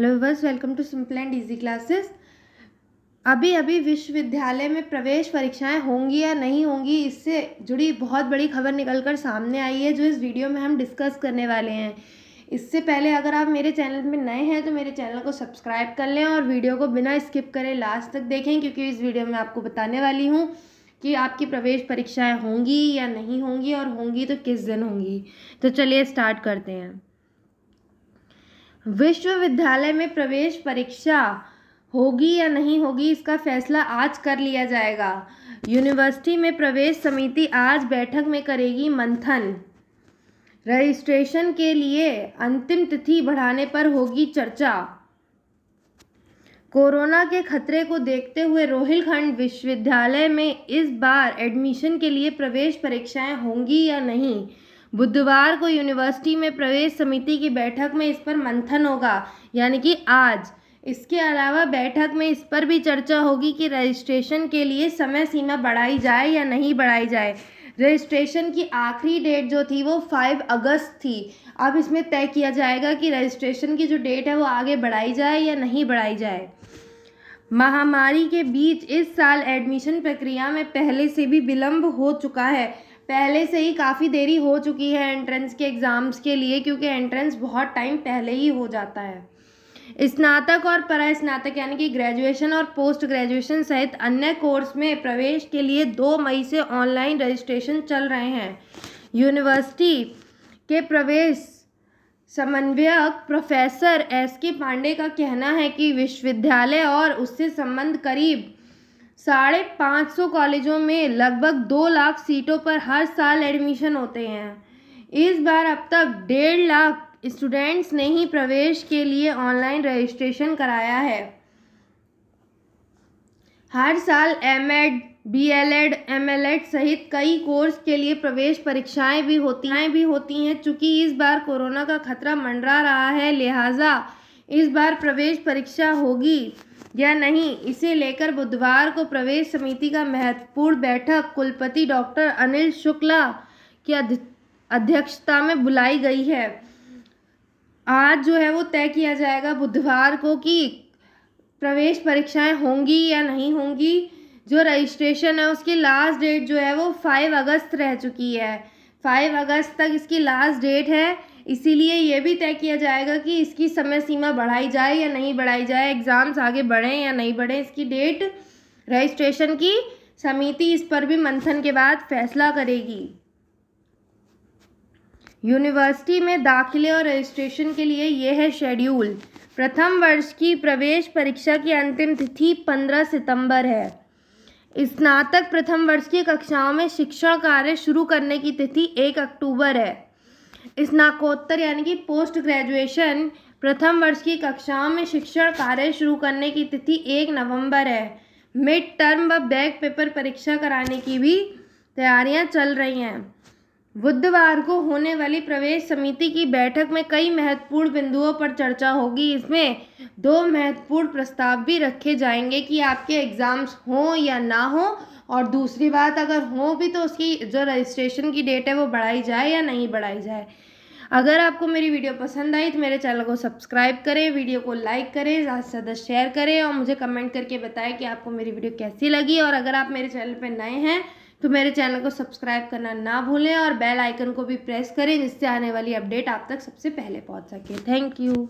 hello वर्स welcome to simple and easy classes अभी अभी विश्वविद्यालय में प्रवेश परीक्षाएं होंगी या नहीं होंगी इससे जुड़ी बहुत बड़ी खबर निकलकर सामने आई है जो इस वीडियो में हम डिस्कस करने वाले हैं इससे पहले अगर आप मेरे चैनल में नए हैं तो मेरे चैनल को सब्सक्राइब कर लें और वीडियो को बिना स्किप करें लास्ट तक देखें क्योंकि इस वीडियो में आपको बताने वाली हूँ कि आपकी प्रवेश परीक्षाएँ होंगी या नहीं होंगी और होंगी तो किस दिन होंगी तो चलिए स्टार्ट करते हैं विश्वविद्यालय में प्रवेश परीक्षा होगी या नहीं होगी इसका फैसला आज कर लिया जाएगा यूनिवर्सिटी में प्रवेश समिति आज बैठक में करेगी मंथन रजिस्ट्रेशन के लिए अंतिम तिथि बढ़ाने पर होगी चर्चा कोरोना के खतरे को देखते हुए रोहिलखंड विश्वविद्यालय में इस बार एडमिशन के लिए प्रवेश परीक्षाएं होंगी या नहीं बुधवार को यूनिवर्सिटी में प्रवेश समिति की बैठक में इस पर मंथन होगा यानी कि आज इसके अलावा बैठक में इस पर भी चर्चा होगी कि रजिस्ट्रेशन के लिए समय सीमा बढ़ाई जाए या नहीं बढ़ाई जाए रजिस्ट्रेशन की आखिरी डेट जो थी वो फाइव अगस्त थी अब इसमें तय किया जाएगा कि रजिस्ट्रेशन की जो डेट है वो आगे बढ़ाई जाए या नहीं बढ़ाई जाए महामारी के बीच इस साल एडमिशन प्रक्रिया में पहले से भी विलम्ब हो चुका है पहले से ही काफ़ी देरी हो चुकी है एंट्रेंस के एग्ज़ाम्स के लिए क्योंकि एंट्रेंस बहुत टाइम पहले ही हो जाता है स्नातक और परास्नातक यानी कि ग्रेजुएशन और पोस्ट ग्रेजुएशन सहित अन्य कोर्स में प्रवेश के लिए दो मई से ऑनलाइन रजिस्ट्रेशन चल रहे हैं यूनिवर्सिटी के प्रवेश समन्वयक प्रोफेसर एस के पांडे का कहना है कि विश्वविद्यालय और उससे संबंध करीब साढ़े पाँच सौ कॉलेजों में लगभग दो लाख सीटों पर हर साल एडमिशन होते हैं इस बार अब तक डेढ़ लाख स्टूडेंट्स ने ही प्रवेश के लिए ऑनलाइन रजिस्ट्रेशन कराया है हर साल M Ed B L Ed M L Ed सहित कई कोर्स के लिए प्रवेश परीक्षाएं भी होती हैं भी होती हैं चूँकि इस बार कोरोना का खतरा मंडरा रहा है लिहाजा इस बार प्रवेश परीक्षा होगी या नहीं इसे लेकर बुधवार को प्रवेश समिति का महत्वपूर्ण बैठक कुलपति डॉक्टर अनिल शुक्ला की अध्यक्षता में बुलाई गई है आज जो है वो तय किया जाएगा बुधवार को कि प्रवेश परीक्षाएं होंगी या नहीं होंगी जो रजिस्ट्रेशन है उसकी लास्ट डेट जो है वो फाइव अगस्त रह चुकी है फाइव अगस्त तक इसकी लास्ट डेट है इसीलिए ये भी तय किया जाएगा कि इसकी समय सीमा बढ़ाई जाए या नहीं बढ़ाई जाए एग्ज़ाम्स आगे बढ़ें या नहीं बढ़ें इसकी डेट रजिस्ट्रेशन की समिति इस पर भी मंथन के बाद फैसला करेगी यूनिवर्सिटी में दाखिले और रजिस्ट्रेशन के लिए यह है शेड्यूल प्रथम वर्ष की प्रवेश परीक्षा की अंतिम तिथि पंद्रह सितंबर है स्नातक प्रथम वर्ष की कक्षाओं में शिक्षण कार्य शुरू करने की तिथि एक अक्टूबर है स्नाकोत्तर यानी कि पोस्ट ग्रेजुएशन प्रथम वर्ष की कक्षाओं में शिक्षण कार्य शुरू करने की तिथि एक नवंबर है मिड टर्म व बैक पेपर परीक्षा कराने की भी तैयारियां चल रही हैं बुधवार को होने वाली प्रवेश समिति की बैठक में कई महत्वपूर्ण बिंदुओं पर चर्चा होगी इसमें दो महत्वपूर्ण प्रस्ताव भी रखे जाएंगे कि आपके एग्ज़ाम्स हों या ना हो और दूसरी बात अगर हो भी तो उसकी जो रजिस्ट्रेशन की डेट है वो बढ़ाई जाए या नहीं बढ़ाई जाए अगर आपको मेरी वीडियो पसंद आई तो मेरे चैनल को सब्सक्राइब करें वीडियो को लाइक करें ज़्यादा से ज़्यादा शेयर करें और मुझे कमेंट करके बताएं कि आपको मेरी वीडियो कैसी लगी और अगर आप मेरे चैनल पर नए हैं तो मेरे चैनल को सब्सक्राइब करना ना भूलें और बेल आइकन को भी प्रेस करें जिससे आने वाली अपडेट आप तक सबसे पहले पहुँच सके थैंक यू